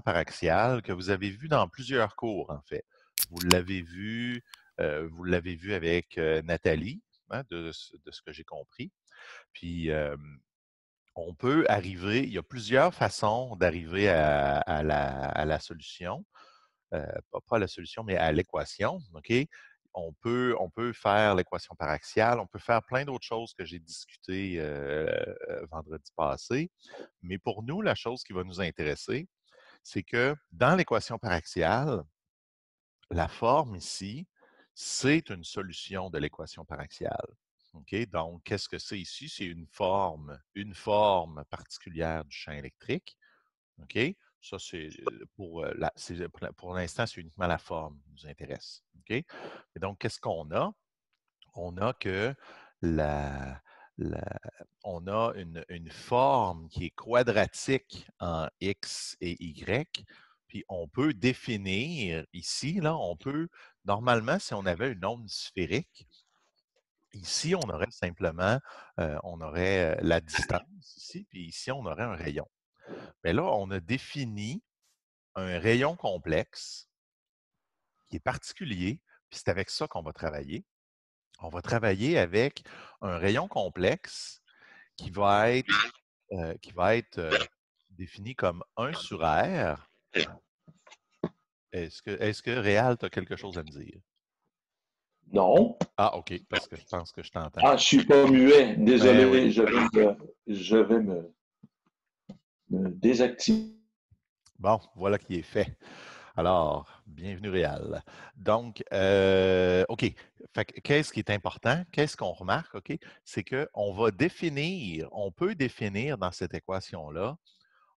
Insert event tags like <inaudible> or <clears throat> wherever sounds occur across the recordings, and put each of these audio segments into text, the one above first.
paraxiale que vous avez vu dans plusieurs cours, en fait. Vous l'avez vu, euh, vous l'avez vu avec euh, Nathalie, hein, de, ce que j'ai compris. Puis, on peut arriver, il y a plusieurs façons d'arriver à, à, la, solution, euh, pas, pas, à la solution, mais à l'équation, OK? On peut, on peut faire l'équation paraxiale, on peut faire plein d'autres choses que j'ai discutées vendredi passé, mais pour nous, la chose qui va nous intéresser, c'est que dans l'équation paraxiale, la forme ici, c'est une solution de l'équation paraxiale. Donc, qu'est-ce que c'est ici? C'est une forme, une forme particulière du champ électrique. Ça, c'est euh, pour, euh, euh, pour l'instant, c'est uniquement la forme qui nous intéresse. Et donc, qu'est-ce qu'on a? On a que la, on a une, forme qui est quadratique en X et Y, puis on peut définir ici, là, on peut, normalement, si on avait une onde sphérique, ici, on aurait simplement, euh, on aurait euh, la distance ici, puis ici, on aurait un rayon. Mais là, on a défini un rayon complexe qui est particulier, puis c'est avec ça qu'on va travailler on va travailler avec un rayon complexe qui va être, euh, qui va être euh, défini comme 1 sur R. Est-ce que, est que Réal, tu as quelque chose à me dire? Non. Ah, OK, parce que je pense que je t'entends. Ah, je suis pas muet. Désolé, ben oui. je vais, me, désactiver. Bon, voilà qui est fait. Alors, bienvenue Réal. Donc, euh, OK, qu'est-ce qui est important? Qu'est-ce qu'on remarque? OK? C'est qu'on va définir, on peut définir dans cette équation-là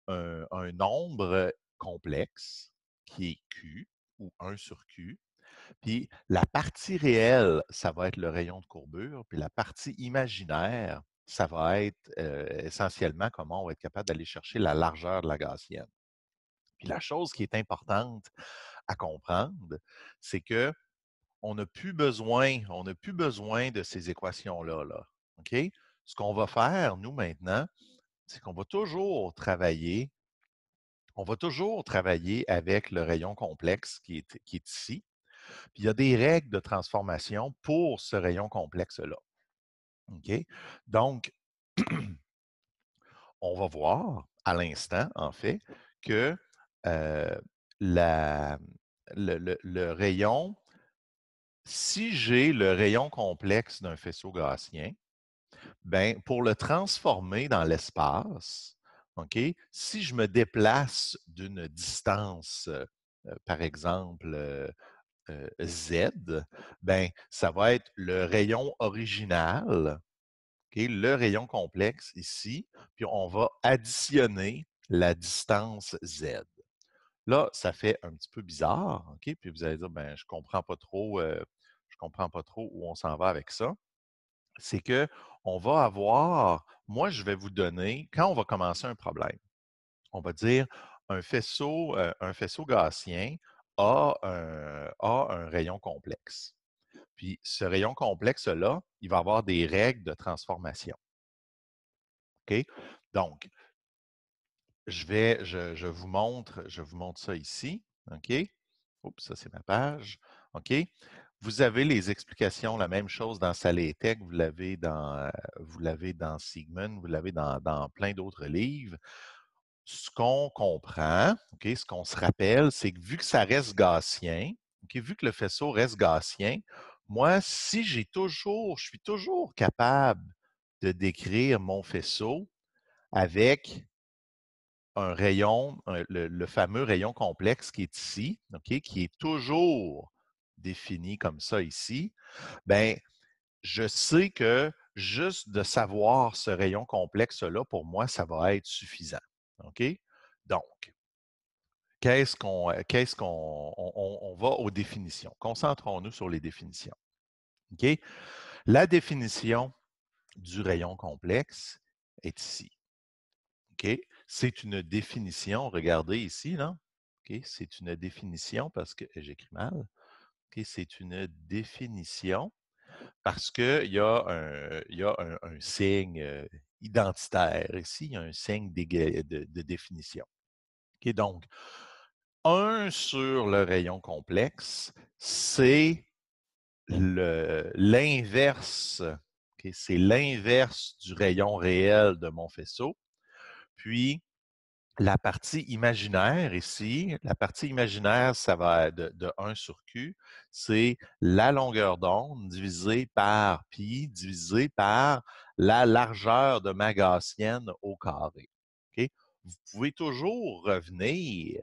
un, nombre complexe qui est Q ou 1 sur Q. Puis la partie réelle, ça va être le rayon de courbure, puis la partie imaginaire, ça va être euh, essentiellement comment on va être capable d'aller chercher la largeur de la gaussienne. Puis la chose qui est importante à comprendre, c'est que on n'a plus besoin, on plus besoin de ces équations-là. Là. OK? Ce qu'on va faire, nous, maintenant, c'est qu'on va toujours travailler, on va toujours travailler avec le rayon complexe qui est, ici. Puis il y a des règles de transformation pour ce rayon complexe-là. OK? Donc, <clears throat> on va voir à l'instant, en fait, que euh, la, le, rayon si j'ai le rayon complexe d'un faisceau gaussien, ben, pour le transformer dans l'espace, si je me déplace d'une distance, euh, euh, par exemple, euh, Z, ben, ça va être le rayon original, le rayon complexe ici, puis on va additionner la distance Z. Là, ça fait un petit peu bizarre, OK? Puis vous allez dire, ben, je ne comprends pas trop je ne comprends pas trop où on s'en va avec ça, c'est que on va avoir, moi je vais vous donner, quand on va commencer un problème, on va dire un faisceau, euh, un faisceau gaussien a un, un rayon complexe. Puis ce rayon complexe-là, il va avoir des règles de transformation. OK? Donc, je vais, je, je, vous montre, je vous montre ça ici. OK? Oups, ça c'est ma page. OK? Vous avez les explications, la même chose dans Salétech, vous l'avez dans, euh, vous l'avez dans Sigmund, vous l'avez dans, plein d'autres livres. Ce qu'on comprend, ce qu'on se rappelle, c'est que vu que ça reste gaussien, vu que le faisceau reste gaussien, moi, si j'ai toujours, je suis toujours capable de décrire mon faisceau avec un rayon, le, fameux rayon complexe qui est ici, qui est toujours défini comme ça ici, ben je sais que juste de savoir ce rayon complexe-là, pour moi, ça va être suffisant. OK? Donc, qu'est-ce qu'on euh, va aux définitions? Concentrons-nous sur les définitions. OK? La définition du rayon complexe est ici. OK? C'est une définition, regardez ici, non? OK? C'est une définition parce que j'écris mal c'est une définition parce qu'il y a un, y un, signe euh, identitaire ici, il y a un signe de, définition. donc, 1 sur le rayon complexe, c'est l'inverse, c'est l'inverse du rayon réel de mon faisceau. Puis, la partie imaginaire ici, la partie imaginaire, ça va de, de 1 sur Q, c'est la longueur d'onde divisée par pi divisée par la largeur de ma au carré. Vous pouvez toujours revenir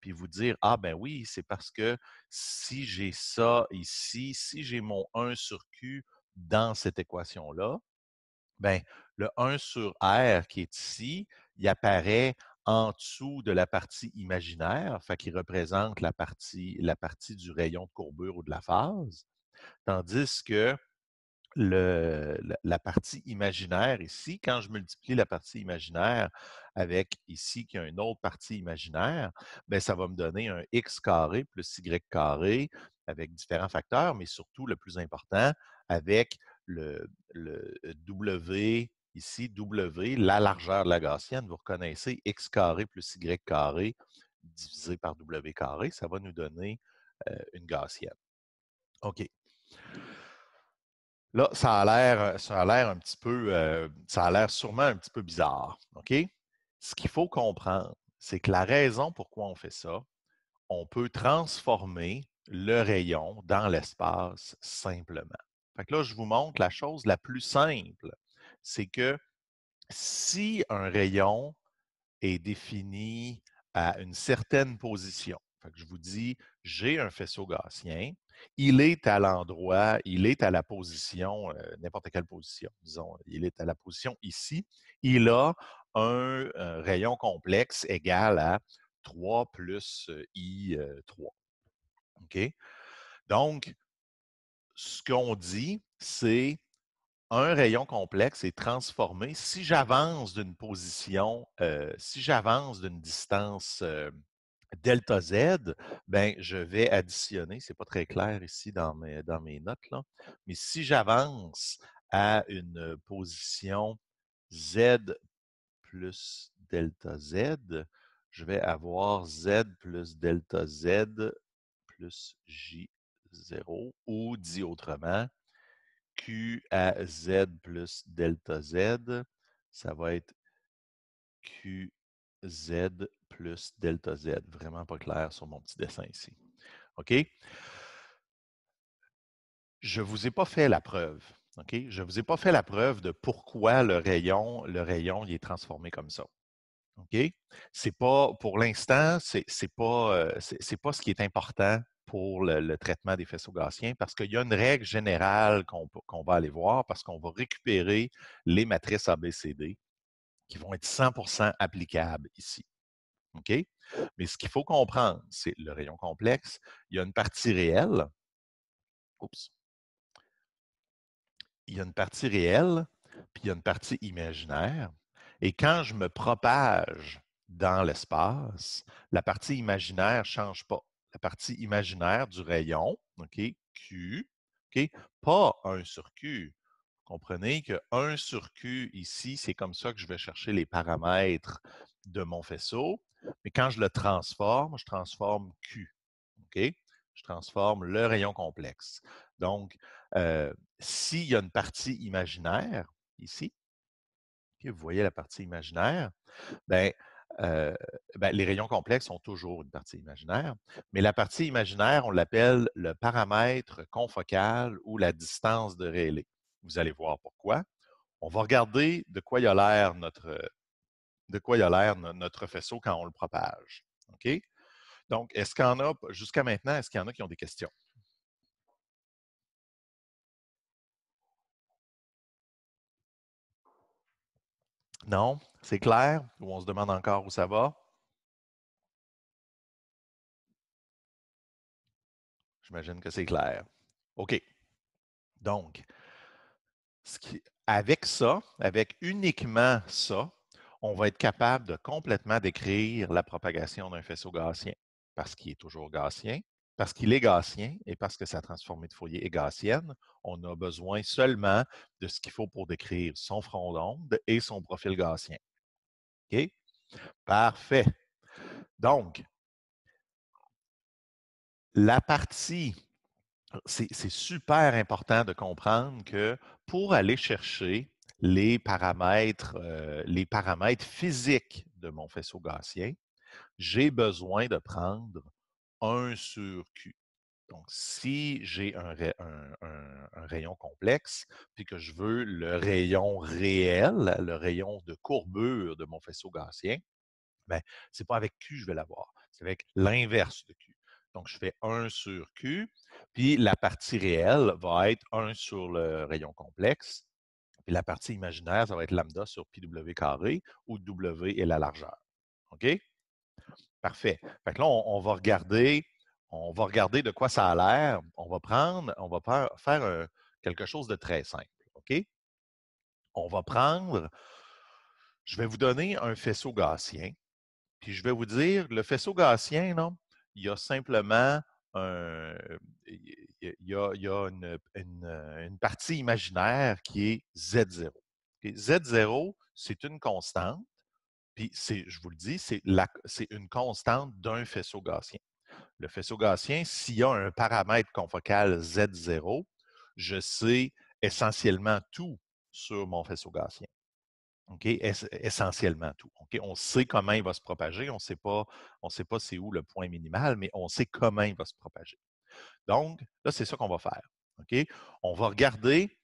puis vous dire, ah ben oui, c'est parce que si j'ai ça ici, si j'ai mon 1 sur Q dans cette équation-là, ben le 1 sur R qui est ici, il apparaît en dessous de la partie imaginaire, fait qui représente la partie, la partie du rayon de courbure ou de la phase, tandis que la, partie imaginaire ici, quand je multiplie la partie imaginaire avec ici qui a une autre partie imaginaire, ben, ça va me donner un x carré plus y carré avec différents facteurs, mais surtout le plus important avec le euh, w Ici, W, la largeur de la gaussienne, vous reconnaissez x carré plus y carré divisé par W carré, ça va nous donner euh, une gaussienne. OK. Là, ça a l'air, euh, un petit peu, euh, ça a l'air sûrement un petit peu bizarre. OK? Ce qu'il faut comprendre, c'est que la raison pourquoi on fait ça, on peut transformer le rayon dans l'espace simplement. Fait que là, je vous montre la chose la plus simple c'est que si un rayon est défini à une certaine position, je vous dis, j'ai un faisceau gaussien, il est à l'endroit, il est à la position, euh, n'importe quelle position, disons, il est à la position ici, il a un euh, rayon complexe égal à 3 plus euh, I3. OK? Donc, ce qu'on dit, c'est un rayon complexe est transformé si j'avance d'une position, euh, si j'avance d'une distance euh, delta Z, ben, je vais additionner, c'est pas très clair ici dans mes, dans mes notes, là, mais si j'avance à une position Z plus delta Z, je vais avoir Z plus delta Z plus J0 ou dit autrement, Q à Z plus delta Z, ça va être QZ plus delta Z. Vraiment pas clair sur mon petit dessin ici. OK? Je ne vous ai pas fait la preuve. OK? Je ne vous ai pas fait la preuve de pourquoi le rayon, le rayon, est transformé comme ça. OK? C'est pas, pour l'instant, c'est, n'est pas, euh, pas ce qui est important pour le, traitement des faisceaux gaussiens parce qu'il y a une règle générale qu'on va aller voir parce qu'on va récupérer les matrices ABCD qui vont être 100% applicables ici. OK? Mais ce qu'il faut comprendre, c'est le rayon complexe, il y a une partie réelle. Oups. Il y a une partie réelle, puis il y a une partie imaginaire. Et quand je me propage dans l'espace, la partie imaginaire ne change pas la partie imaginaire du rayon, OK, Q, OK, pas 1 sur Q. Vous comprenez que 1 sur Q ici, c'est comme ça que je vais chercher les paramètres de mon faisceau. Mais quand je le transforme, je transforme Q. OK? Je transforme le rayon complexe. Donc, euh, s'il y a une partie imaginaire ici, vous voyez la partie imaginaire, bien, ben, les rayons complexes ont toujours une partie imaginaire, mais la partie imaginaire, on l'appelle le paramètre confocal ou la distance de Rayleigh. Vous allez voir pourquoi. On va regarder de quoi il a l'air notre, de quoi il a l'air notre faisceau quand on le propage. Donc, est-ce qu'il y en a, jusqu'à maintenant, est-ce qu'il y en a qui ont des questions? Non? C'est clair ou on se demande encore où ça va? J'imagine que c'est clair. OK. Donc, avec ça, avec uniquement ça, on va être capable de complètement décrire la propagation d'un faisceau gaussien parce qu'il est toujours gaussien, parce qu'il est gaussien et parce que sa transformée de Fourier est gaussienne, on a besoin seulement de ce qu'il faut pour décrire son front d'onde et son profil gaussien. Parfait. Donc, la partie, c'est super important de comprendre que pour aller chercher les paramètres, euh, les paramètres physiques de mon faisceau gaussien, j'ai besoin de prendre un sur Q. Donc, si j'ai un, rayon complexe, puis que je veux le rayon réel, le rayon de courbure de mon faisceau gaussien, bien, ce n'est pas avec Q que je vais l'avoir, c'est avec l'inverse de Q. Donc, je fais 1 sur Q, puis la partie réelle va être 1 sur le rayon complexe, puis la partie imaginaire, ça va être lambda sur PW carré, où W est la largeur. OK? Parfait. Fait là, on va regarder on va regarder de quoi ça a l'air. On va prendre, on va faire quelque chose de très simple. OK? On va prendre, je vais vous donner un faisceau gaussien, puis je vais vous dire, le faisceau gaussien, non, il y a simplement un, il y a, une, partie imaginaire qui est Z0. Z0, c'est une constante, puis je vous le dis, c'est une constante d'un faisceau gaussien le faisceau gaussien, s'il y a un paramètre confocal Z0, je sais essentiellement tout sur mon faisceau gaussien. OK? essentiellement tout. OK? On sait comment il va se propager, on ne sait pas, c'est où le point minimal, mais on sait comment il va se propager. Donc, là, c'est ça qu'on va faire. OK? On va regarder,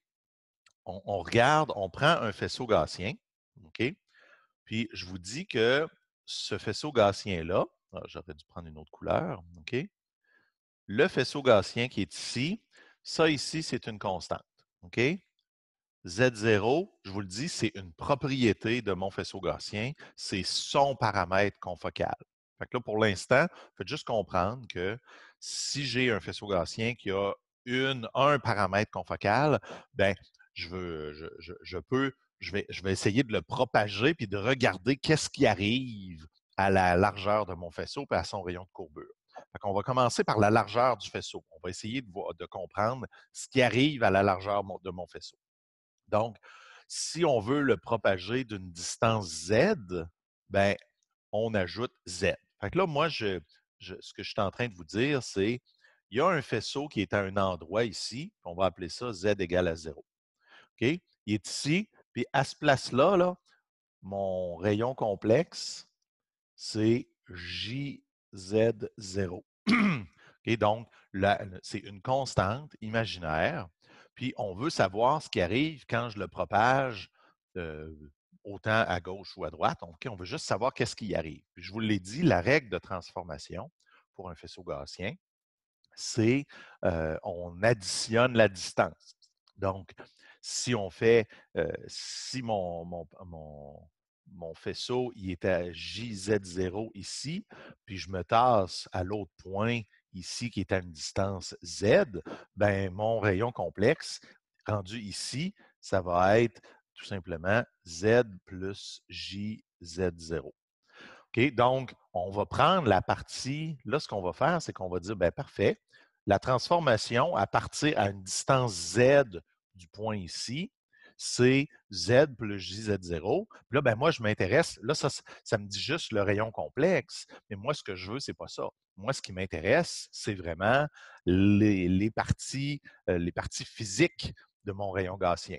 on, regarde, on prend un faisceau gaussien, puis je vous dis que ce faisceau gaussien-là, ah, j'aurais dû prendre une autre couleur. OK? Le faisceau gaussien qui est ici, ça ici, c'est une constante. OK? Z0, je vous le dis, c'est une propriété de mon faisceau gaussien. C'est son paramètre confocal. Fait là, pour l'instant, faites juste comprendre que si j'ai un faisceau gaussien qui a un paramètre confocal, ben, je, peux, vais, je vais essayer de le propager puis de regarder qu'est-ce qui arrive à la largeur de mon faisceau et à son rayon de courbure. on va commencer par la largeur du faisceau. On va essayer de, comprendre ce qui arrive à la largeur de mon faisceau. Donc, si on veut le propager d'une distance Z, ben, on ajoute Z. Fait que là, moi, ce que je suis en train de vous dire, c'est il y a un faisceau qui est à un endroit ici, on va appeler ça Z égale à zéro. Il est ici, puis à ce place-là, là, mon rayon complexe, c'est JZ0. <clears throat> Et donc, c'est une constante imaginaire. Puis, on veut savoir ce qui arrive quand je le propage euh, autant à gauche ou à droite. on veut juste savoir qu'est-ce qui arrive. je vous l'ai dit, la règle de transformation pour un faisceau gaussien, c'est euh, on additionne la distance. Donc, si on fait, euh, si mon, mon faisceau, il est à JZ0 ici, puis je me tasse à l'autre point ici qui est à une distance Z, ben mon rayon complexe rendu ici, ça va être tout simplement Z plus JZ0. Donc, on va prendre la partie, là, ce qu'on va faire, c'est qu'on va dire, ben parfait, la transformation à partir à une distance Z du point ici, c'est Z plus JZ0. Puis là, ben moi, je m'intéresse. Là, ça, ça me dit juste le rayon complexe. Mais moi, ce que je veux, c'est pas ça. Moi, ce qui m'intéresse, c'est vraiment les, parties, euh, les parties physiques de mon rayon gaussien.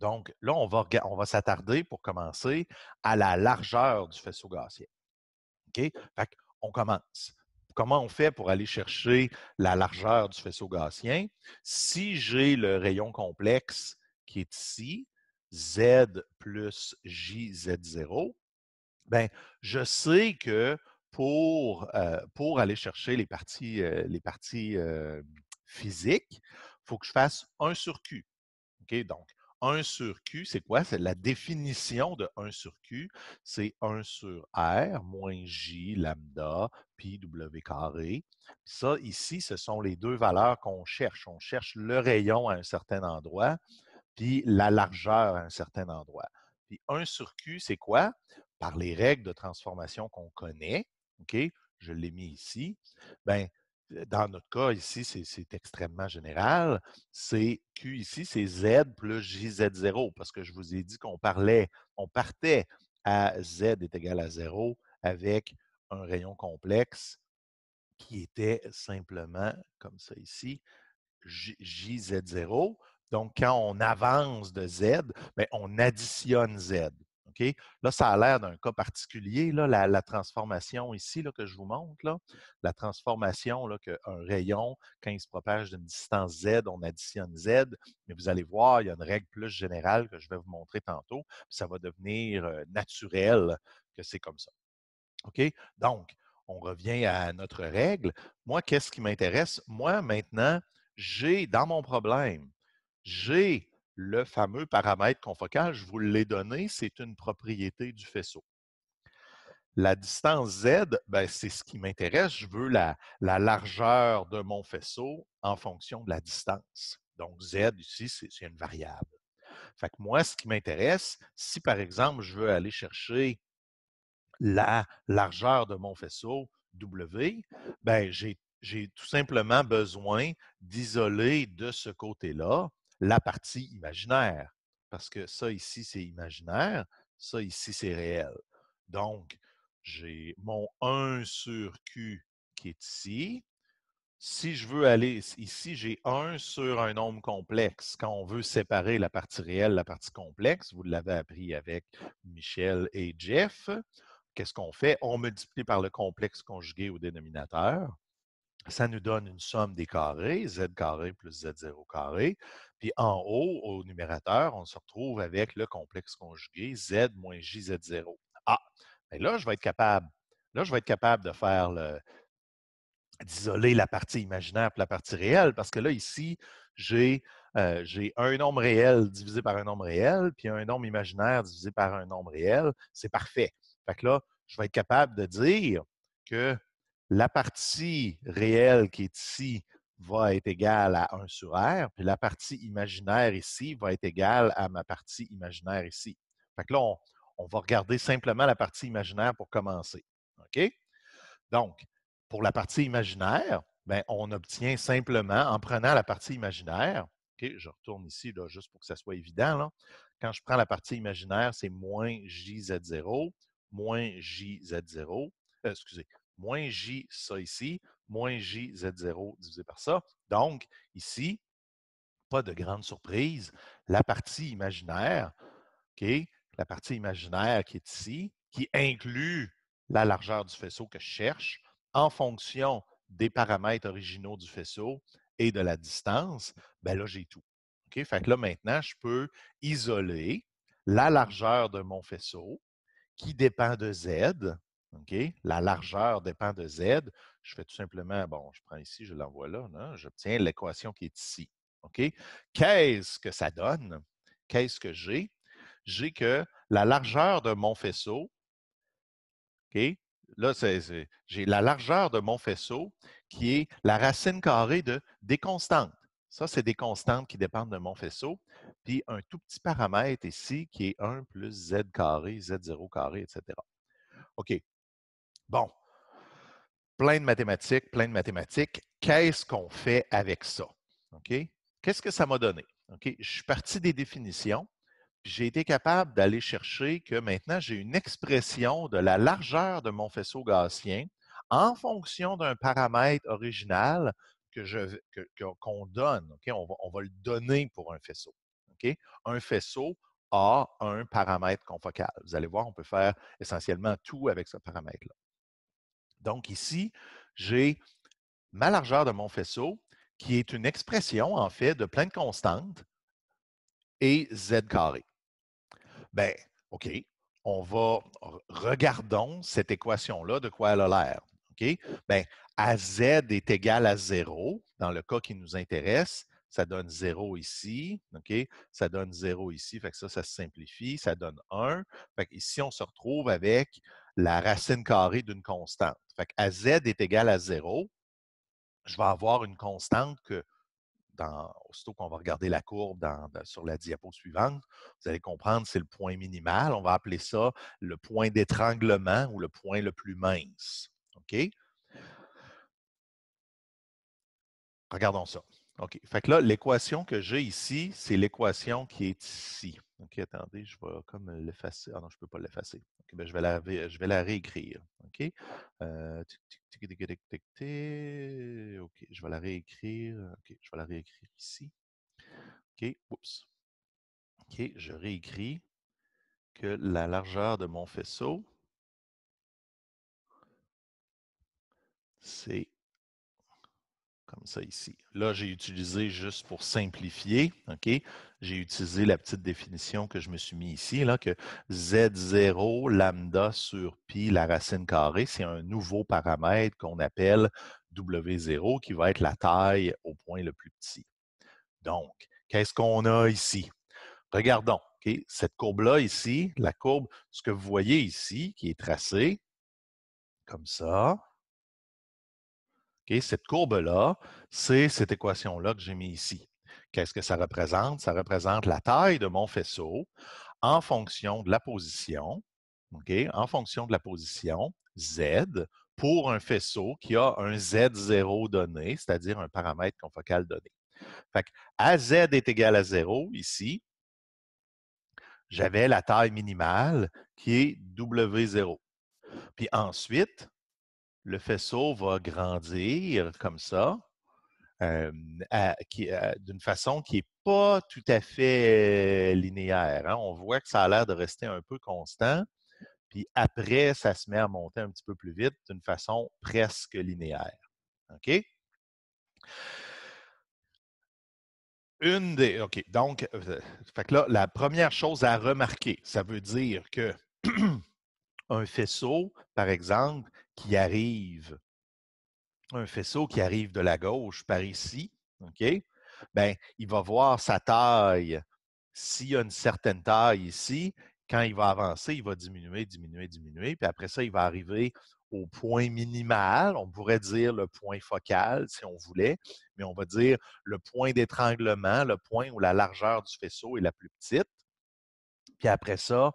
Donc, là, on va, on va s'attarder pour commencer à la largeur du faisceau gaussien. OK? Fait on commence. Comment on fait pour aller chercher la largeur du faisceau gaussien? Si j'ai le rayon complexe qui est ici, Z plus JZ0, ben, je sais que pour, euh, pour aller chercher les parties, euh, les parties euh, physiques, il faut que je fasse 1 sur Q. Donc, 1 sur Q, c'est quoi? C'est la définition de 1 sur Q. C'est 1 sur R moins J lambda pi W carré. Ça, ici, ce sont les deux valeurs qu'on cherche. On cherche le rayon à un certain endroit puis la largeur à un certain endroit. Puis 1 sur Q, c'est quoi? Par les règles de transformation qu'on connaît, OK? Je l'ai mis ici. Bien, euh, dans notre cas ici, c'est extrêmement général. C'est Q ici, c'est Z plus JZ0, parce que je vous ai dit qu'on parlait, on partait à Z est égal à 0 avec un rayon complexe qui était simplement, comme ça ici, JZ0. Donc, quand on avance de Z, ben, on additionne Z. Là, ça a l'air d'un cas particulier, la, transformation ici que je vous montre, la transformation qu'un rayon, quand il se propage d'une distance Z, on additionne Z, mais vous allez voir, il y a une règle plus générale que je vais vous montrer tantôt, ça va devenir euh, naturel que c'est comme ça. OK? Donc, on revient à notre règle. Moi, qu'est-ce qui m'intéresse? Moi, maintenant, j'ai dans mon problème, j'ai le fameux paramètre confocal, je vous l'ai donné, c'est une propriété du faisceau. La distance Z, ben, c'est ce qui m'intéresse. Je veux la, largeur de mon faisceau en fonction de la distance. Donc, Z ici, c'est une variable. Fait moi, ce qui m'intéresse, si par exemple, je veux aller chercher la largeur de mon faisceau, W, ben j'ai tout simplement besoin d'isoler de ce côté-là la partie imaginaire. Parce que ça ici, c'est imaginaire, ça ici, c'est réel. Donc, j'ai mon 1 sur Q qui est ici. Si je veux aller ici, j'ai 1 sur un nombre complexe. Quand on veut séparer la partie réelle, la partie complexe, vous l'avez appris avec Michel et Jeff, qu'est-ce qu'on fait? On multiplie par le complexe conjugué au dénominateur. Ça nous donne une somme des carrés, z carré plus z0 carré en haut, au numérateur, on se retrouve avec le complexe conjugué Z moins JZ0. Ah, là, je vais être capable. Là, je vais être capable de faire d'isoler la partie imaginaire et la partie réelle, parce que là, ici, euh, j'ai un nombre réel divisé par un nombre réel, puis un nombre imaginaire divisé par un nombre réel. C'est parfait. Fait là, je vais être capable de dire que la partie réelle qui est ici va être égal à 1 sur R, puis la partie imaginaire ici va être égale à ma partie imaginaire ici. Fait que là, on, va regarder simplement la partie imaginaire pour commencer. OK? Donc, pour la partie imaginaire, bien, on obtient simplement, en prenant la partie imaginaire, OK? je retourne ici là, juste pour que ça soit évident, quand je prends la partie imaginaire, c'est moins JZ0, moins JZ0, euh, excusez, moins J ça ici, moins JZ0 divisé par ça. Donc, ici, pas de grande surprise. La partie imaginaire, la partie imaginaire qui est ici, qui inclut la largeur du faisceau que je cherche en fonction des paramètres originaux du faisceau et de la distance, ben là, j'ai tout. OK? Fait que là, maintenant, je peux isoler la largeur de mon faisceau qui dépend de Z. La largeur dépend de Z je fais tout simplement, bon, je prends ici, je l'envoie là, j'obtiens l'équation qui est ici. OK? Qu'est-ce que ça donne? Qu'est-ce que j'ai? J'ai que la largeur de mon faisceau, OK? Là, j'ai la largeur de mon faisceau qui est la racine carrée de des constantes. Ça, c'est des constantes qui dépendent de mon faisceau. Puis un tout petit paramètre ici qui est 1 plus z carré, z0 carré, etc. OK. Bon, plein de mathématiques, plein de mathématiques. Qu'est-ce qu'on fait avec ça? Qu'est-ce que ça m'a donné? Je suis parti des définitions. J'ai été capable d'aller chercher que maintenant j'ai une expression de la largeur de mon faisceau gaussien en fonction d'un paramètre original que je, qu'on donne. On, va, le donner pour un faisceau. Un faisceau a un paramètre confocal. Vous allez voir, on peut faire essentiellement tout avec ce paramètre-là. Donc ici, j'ai ma largeur de mon faisceau, qui est une expression, en fait, de pleine constante et z carré. Bien, OK, on va, regardons cette équation-là, de quoi elle a l'air. OK? Bien, AZ est égal à 0, dans le cas qui nous intéresse, ça donne 0 ici, OK? Ça donne 0 ici, fait que ça, ça se simplifie, ça donne 1. Fait que ici, on se retrouve avec la racine carrée d'une constante. Fait à z est égal à 0, je vais avoir une constante que, dans, aussitôt qu'on va regarder la courbe sur la diapo suivante, vous allez comprendre, c'est le point minimal. On va appeler ça le point d'étranglement ou le point le plus mince. OK? Regardons ça. OK. Fait là, l'équation que j'ai ici, c'est l'équation qui est ici. OK, attendez, je vais comme l'effacer. Ah non, je ne peux pas l'effacer. Ben, je, vais la, je vais la réécrire. OK? Euh, OK, je vais la réécrire. OK, je vais la réécrire ici. OK, oups. OK, je réécris que la largeur de mon faisceau, c'est comme ça ici. Là, j'ai utilisé juste pour simplifier, OK? j'ai utilisé la petite définition que je me suis mis ici, là, que Z0 lambda sur pi, la racine carrée, c'est un nouveau paramètre qu'on appelle W0, qui va être la taille au point le plus petit. Donc, qu'est-ce qu'on a ici? Regardons. Cette courbe-là ici, la courbe, ce que vous voyez ici, qui est tracée, comme ça, cette courbe-là, c'est cette équation-là que j'ai mis ici. Qu'est-ce que ça représente? Ça représente la taille de mon faisceau en fonction de la position, en fonction de la position Z pour un faisceau qui a un Z0 donné, c'est-à-dire un paramètre confocal donné. Fait Z AZ est égal à 0 ici, j'avais la taille minimale qui est W0. Puis ensuite, le faisceau va grandir comme ça d'une façon qui n'est pas tout à fait linéaire. Hein. On voit que ça a l'air de rester un peu constant, puis après, ça se met à monter un petit peu plus vite d'une façon presque linéaire. OK? Une des. OK, donc, fait que là, la première chose à remarquer, ça veut dire que <clears throat> un faisceau, par exemple, qui arrive un faisceau qui arrive de la gauche par ici, OK? Ben, il va voir sa taille. S'il y a une certaine taille ici, quand il va avancer, il va diminuer, diminuer, diminuer. Puis après ça, il va arriver au point minimal. On pourrait dire le point focal si on voulait, mais on va dire le point d'étranglement, le point où la largeur du faisceau est la plus petite. Puis après ça,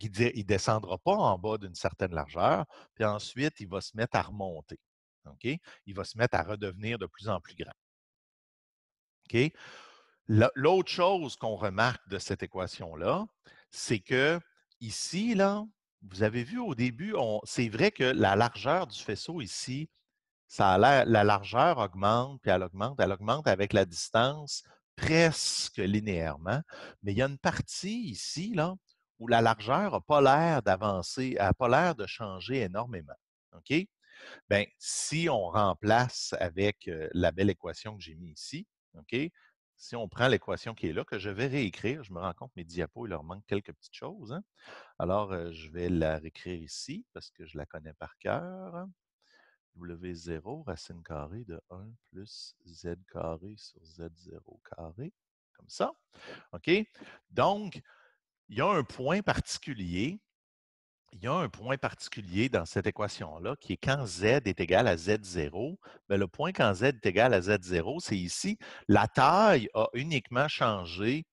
il ne descendra pas en bas d'une certaine largeur. Puis ensuite, il va se mettre à remonter. Il va se mettre à redevenir de plus en plus grand. L'autre chose qu'on remarque de cette équation-là, c'est que ici, là, vous avez vu au début, c'est vrai que la largeur du faisceau ici, la largeur augmente, puis elle augmente, elle augmente avec la distance presque linéairement, mais il y a une partie ici, là, où la largeur n'a pas l'air d'avancer, n'a pas l'air de changer énormément. OK? Bien, si on remplace avec la belle équation que j'ai mise ici, OK? Si on prend l'équation qui est là, que je vais réécrire, je me rends compte que mes diapos, il leur manque quelques petites choses. Hein. Alors, je vais la réécrire ici parce que je la connais par cœur. W0, racine carrée de 1 plus Z carré sur Z0 carré, comme ça. OK? Donc, il y a un point particulier il y a un point particulier dans cette équation-là qui est quand z est égal à z0, mais ben, le point quand z est égal à z0, c'est ici, la taille a uniquement changé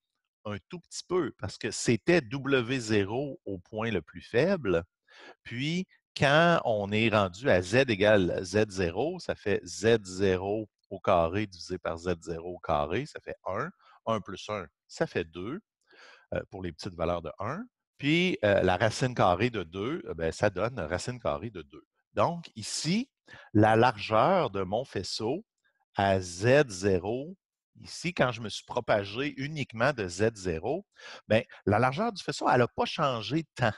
un tout petit peu parce que c'était W0 au point le plus faible. Puis, quand on est rendu à z égale z0, ça fait z0 au carré divisé par z0 au carré, ça fait 1. 1 plus 1, ça fait 2 euh, pour les petites valeurs de 1. Puis euh, la racine carrée de 2, euh, ben, ça donne racine carrée de 2. Donc ici, la largeur de mon faisceau à Z0, ici, quand je me suis propagé uniquement de Z0, ben, la largeur du faisceau, elle n'a pas changé tant.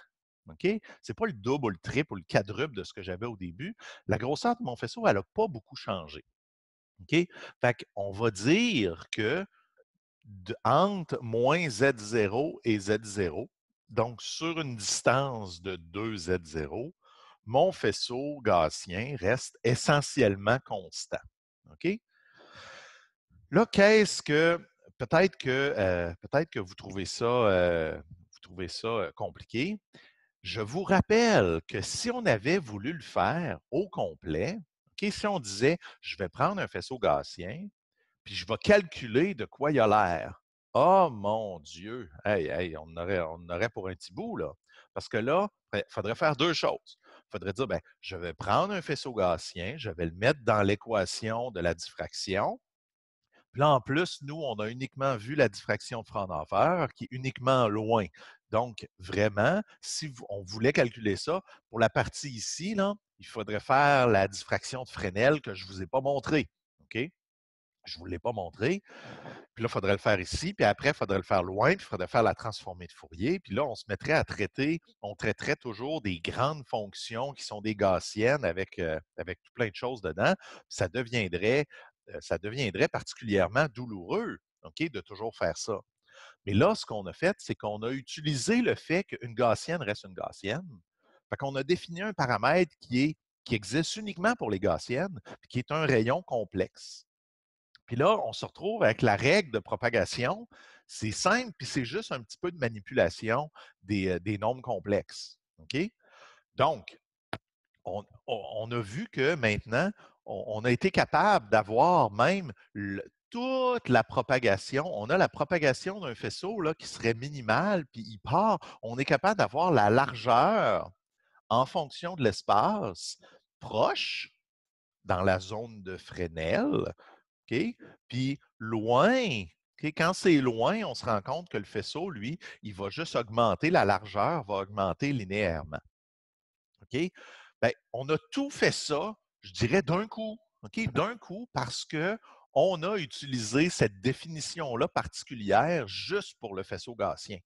OK? Ce n'est pas le double le triple ou le quadruple de ce que j'avais au début. La grosseur de mon faisceau, elle n'a pas beaucoup changé. Fait On va dire que entre moins Z0 et Z0, donc, sur une distance de 2Z0, mon faisceau gaussien reste essentiellement constant. OK? Là, qu'est-ce que. Peut-être que, euh, vous trouvez ça, euh, vous trouvez ça euh, compliqué. Je vous rappelle que si on avait voulu le faire au complet, si on disait je vais prendre un faisceau gaussien, puis je vais calculer de quoi il a l'air. Oh mon Dieu! Hey, hey, on aurait, aurait pour un petit bout, là. Parce que là, il ben, faudrait faire deux choses. Il faudrait dire, ben, je vais prendre un faisceau gaussien, je vais le mettre dans l'équation de la diffraction. Puis là, en plus, nous, on a uniquement vu la diffraction de Fraunhofer, qui est uniquement loin. Donc, vraiment, si on voulait calculer ça, pour la partie ici, là, il faudrait faire la diffraction de Fresnel que je ne vous ai pas montrée. OK? je ne vous l'ai pas montré. Puis là, il faudrait le faire ici, puis après, il faudrait le faire loin, puis il faudrait faire la transformée de Fourier. Puis là, on se mettrait à traiter, on traiterait toujours des grandes fonctions qui sont des gaussiennes avec, euh, tout plein de choses dedans. Ça deviendrait, euh, ça deviendrait particulièrement douloureux de toujours faire ça. Mais là, ce qu'on a fait, c'est qu'on a utilisé le fait qu'une gaussienne reste une gaussienne. Fait qu'on a défini un paramètre qui est qui existe uniquement pour les gaussiennes, qui est un rayon complexe. Puis là, on se retrouve avec la règle de propagation. C'est simple, puis c'est juste un petit peu de manipulation des, euh, des nombres complexes. OK? Donc, on, a vu que maintenant, on, a été capable d'avoir même toute la propagation. On a la propagation d'un faisceau là, qui serait minimale, puis il part. On est capable d'avoir la largeur en fonction de l'espace proche dans la zone de Fresnel, puis loin, quand c'est loin, on se rend compte que le faisceau, lui, il va juste augmenter, la largeur va augmenter linéairement. Ben, on a tout fait ça, je dirais, d'un coup. D'un coup, parce que on a utilisé cette définition-là particulière juste pour le faisceau gaussien.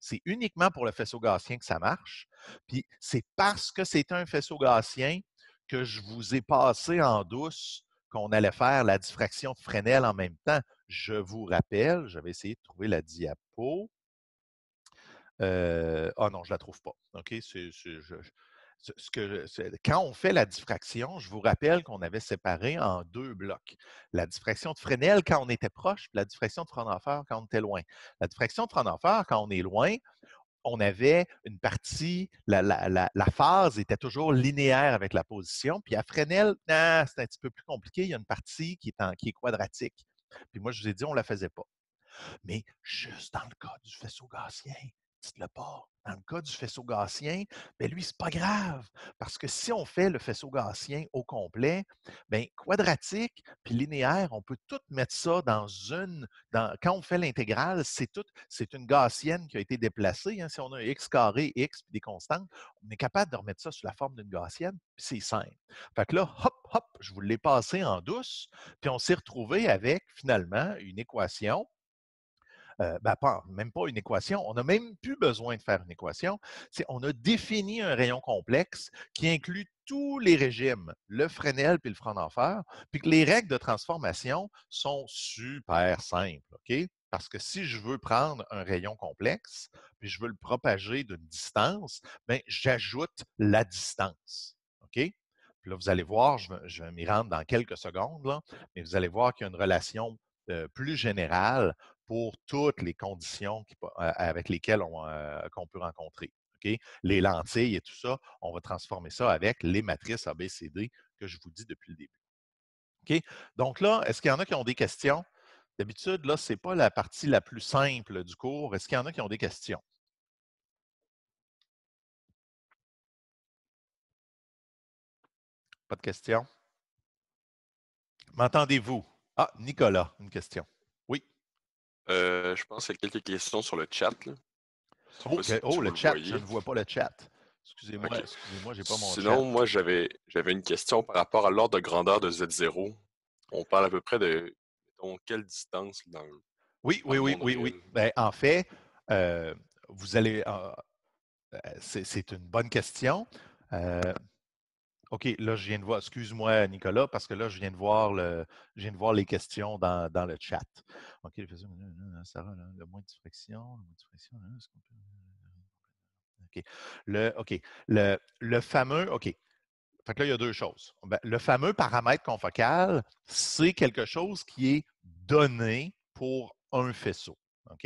C'est uniquement pour le faisceau gaussien que ça marche. Puis c'est parce que c'est un faisceau gaussien que je vous ai passé en douce qu'on allait faire la diffraction de Fresnel en même temps. Je vous rappelle, j'avais essayé de trouver la diapo. Euh, ah non, je ne la trouve pas. OK? C'est, ce que, quand on fait la diffraction, je vous rappelle qu'on avait séparé en deux blocs. La diffraction de Fresnel quand on était proche, la diffraction de Fraunhofer quand on était loin. La diffraction de Fraunhofer quand on est loin, on avait une partie, la, phase était toujours linéaire avec la position. Puis à Fresnel, ah, c'est un petit peu plus compliqué. Il y a une partie qui est, qui quadratique. Puis moi, je vous ai dit, on ne la faisait pas. Mais juste dans le cas du faisceau gaussien, le pas. Dans le cas du faisceau gaussien, bien lui, c'est pas grave, parce que si on fait le faisceau gaussien au complet, bien, quadratique puis linéaire, on peut tout mettre ça dans une. Dans, quand on fait l'intégrale, c'est tout, c'est une gaussienne qui a été déplacée. Hein. si on a x carré, x puis des constantes, on est capable de remettre ça sous la forme d'une gaussienne, puis c'est simple. Fait que là, hop, hop, je vous l'ai passé en douce, puis on s'est retrouvé avec finalement une équation euh, ben, pas, même pas une équation, on n'a même plus besoin de faire une équation, c'est on a défini un rayon complexe qui inclut tous les régimes, le Fresnel puis le front d'enfer, puis que les règles de transformation sont super simples, OK? Parce que si je veux prendre un rayon complexe, puis je veux le propager d'une distance, bien, j'ajoute la distance, OK? Puis là, vous allez voir, je, vais m'y rendre dans quelques secondes, mais vous allez voir qu'il y a une relation euh, plus générale pour toutes les conditions euh, avec lesquelles on, euh, peut rencontrer. Les lentilles et tout ça, on va transformer ça avec les matrices ABCD que je vous dis depuis le début. Donc là, est-ce qu'il y en a qui ont des questions? D'habitude, là, ce n'est pas la partie la plus simple du cours. Est-ce qu'il y en a qui ont des questions? Pas de questions? M'entendez-vous? Ah, Nicolas, une question. Euh, je pense qu'il y a quelques questions sur le chat. oh, oh le, chat, je ne vois pas le chat. Excusez-moi, excusez pas mon Sinon, moi, j'avais, une question par rapport à l'ordre de grandeur de Z0. On parle à peu près de quelle distance Oui, oui, oui, oui, oui. Ben, en fait, euh, vous allez. Euh, c'est, une bonne question. OK, là, je viens de voir, excuse-moi, Nicolas, parce que là, je viens de voir, le, viens de voir les questions dans, dans le chat. OK, le moins de friction, le moins de friction, ce qu'on OK. Le, OK. Le, le, fameux, OK. Fait que là, il y a deux choses. Ben, le fameux paramètre confocal, c'est quelque chose qui est donné pour un faisceau. OK?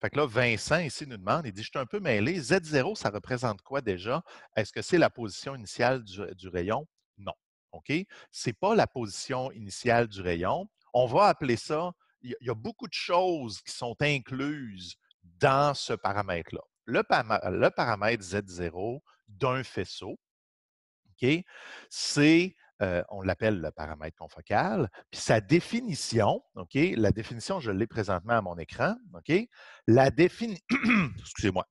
Fait que là, Vincent ici nous demande, il dit Je suis un peu mêlé, Z0, ça représente quoi déjà? Est-ce que c'est la position initiale du, rayon? Non. OK? Ce n'est pas la position initiale du rayon. On va appeler ça. Il y, a beaucoup de choses qui sont incluses dans ce paramètre-là. Le, paramètre Z0 d'un faisceau, OK, c'est euh, on l'appelle le paramètre confocal. Puis sa définition, OK, la définition, je l'ai présentement à mon écran, OK, la définition, <clears throat> excusez-moi,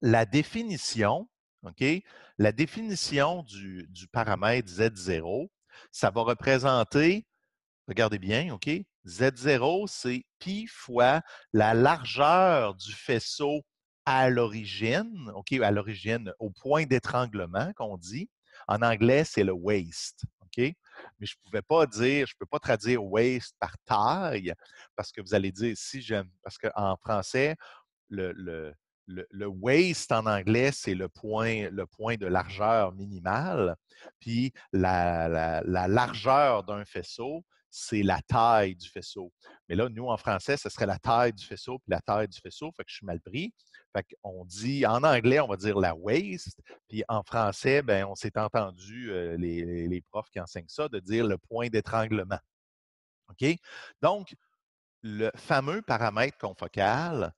la définition, OK, la définition du, du paramètre Z0, ça va représenter, regardez bien, OK, Z0, c'est pi fois la largeur du faisceau à l'origine, OK, à l'origine, au point d'étranglement qu'on dit, en anglais, c'est le waste. OK? Mais je ne pouvais pas dire, je peux pas traduire waste par taille parce que vous allez dire si j'aime. Parce qu'en français, le, le, le, waste en anglais, c'est le point, le point de largeur minimale. Puis la, la, la largeur d'un faisceau, c'est la taille du faisceau. Mais là, nous, en français, ce serait la taille du faisceau puis la taille du faisceau. Fait que je suis mal pris. Fait qu'on dit, en anglais, on va dire la waist. Puis en français, ben, on s'est entendu, euh, les, profs qui enseignent ça, de dire le point d'étranglement. OK? Donc, le fameux paramètre confocal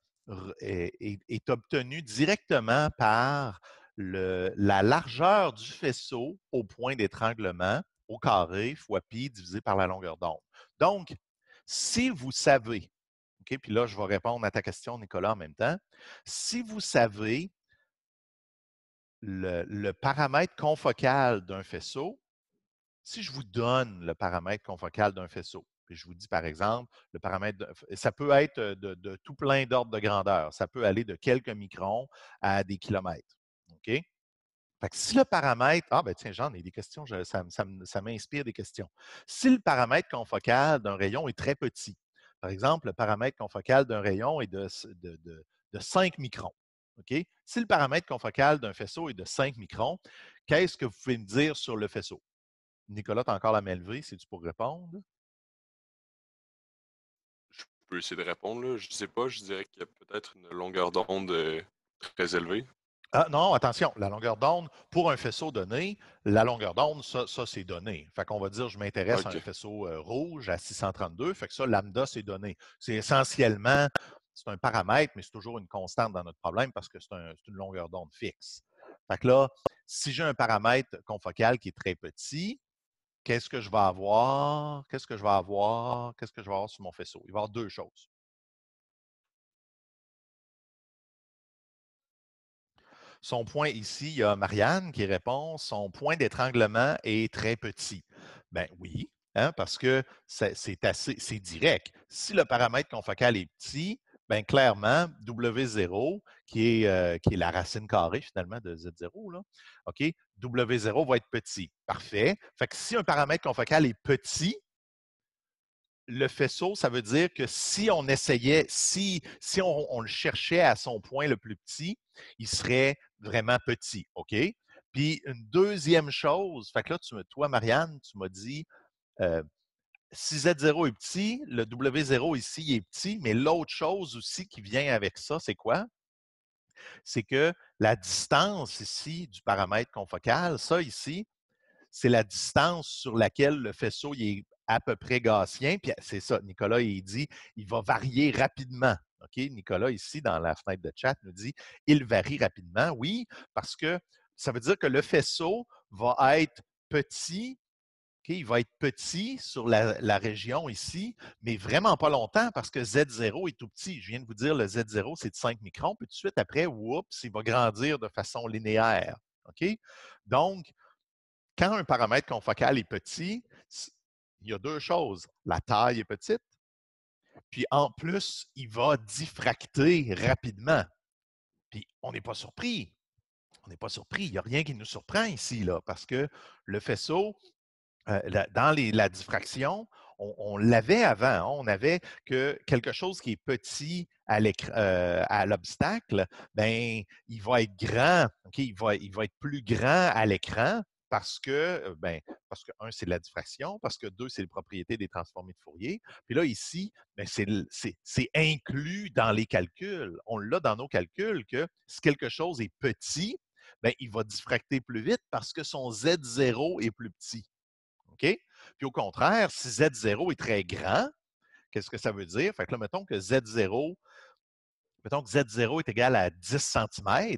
est, obtenu directement par la largeur du faisceau au point d'étranglement au carré fois pi divisé par la longueur d'onde. Donc, si vous savez, OK, puis là, je vais répondre à ta question, Nicolas, en même temps. Si vous savez le, paramètre confocal d'un faisceau, si je vous donne le paramètre confocal d'un faisceau, et je vous dis par exemple, le paramètre, ça peut être euh, de, de tout plein d'ordres de grandeur. Ça peut aller de quelques microns à des kilomètres. OK? si le paramètre, ah ben tiens, j'en ai des questions, ça, m'inspire des questions. Si le paramètre confocal d'un rayon est très petit, par exemple, le paramètre confocal d'un rayon est de, 5 microns. Si le paramètre confocal d'un faisceau est de 5 microns, qu'est-ce que vous pouvez me dire sur le faisceau? Nicolas, tu as encore la main levée, si tu pour répondre. Je peux essayer de répondre. Je ne sais pas, je dirais qu'il y a peut-être une longueur d'onde euh, très élevée. Ah, non, attention, la longueur d'onde, pour un faisceau donné, la longueur d'onde, ça, c'est donné. Fait qu'on va dire, je m'intéresse à un faisceau euh, rouge à 632, fait que ça, lambda, c'est donné. C'est essentiellement, c'est un paramètre, mais c'est toujours une constante dans notre problème parce que c'est une longueur d'onde fixe. Fait que là, si j'ai un paramètre confocal qui est très petit, qu'est-ce que je vais avoir? Qu'est-ce que je vais avoir? Qu'est-ce que je vais avoir sur mon faisceau? Il va y avoir deux choses. Son point ici, il y a Marianne qui répond son point d'étranglement est très petit. Ben oui, hein, parce que c'est assez, c'est direct. Si le paramètre confocal est petit, ben clairement, W0, qui est, euh, qui est la racine carrée finalement de Z0, OK, W0 va être petit. Parfait. Fait que si un paramètre confocal est petit, le faisceau, ça veut dire que si on essayait, si, si on, le cherchait à son point le plus petit, il serait vraiment petit, OK? Puis une deuxième chose, fait que là, tu, toi, Marianne, tu m'as dit, euh, si Z0 est petit, le W0 ici est petit, mais l'autre chose aussi qui vient avec ça, c'est quoi? C'est que la distance ici du paramètre confocal, ça ici, c'est la distance sur laquelle le faisceau est à peu près gaussien. Puis c'est ça, Nicolas, il dit, il va varier rapidement. OK? Nicolas, ici, dans la fenêtre de chat, nous dit, il varie rapidement. Oui, parce que ça veut dire que le faisceau va être petit, OK? il va être petit sur la, région ici, mais vraiment pas longtemps parce que Z0 est tout petit. Je viens de vous dire, le Z0, c'est de 5 microns. Puis tout de suite après, oups, il va grandir de façon linéaire. OK? Donc, quand un paramètre confocal est petit, il y a deux choses. La taille est petite, puis en plus, il va diffracter rapidement. Puis on n'est pas surpris. On n'est pas surpris. Il n'y a rien qui nous surprend ici, là, parce que le faisceau, euh, dans la diffraction, on, l'avait avant. Hein. On avait que quelque chose qui est petit à euh, l'obstacle, ben il va être grand. il va être plus grand à l'écran parce que, ben, parce que, un, c'est de la diffraction, parce que, deux, c'est les propriétés des transformés de Fourier. Puis là, ici, ben, c'est inclus dans les calculs. On l'a dans nos calculs que si quelque chose est petit, ben, il va diffracter plus vite parce que son Z0 est plus petit. OK? Puis au contraire, si Z0 est très grand, qu'est-ce que ça veut dire? Fait que là, mettons que Z0, mettons que Z0 est égal à 10 cm,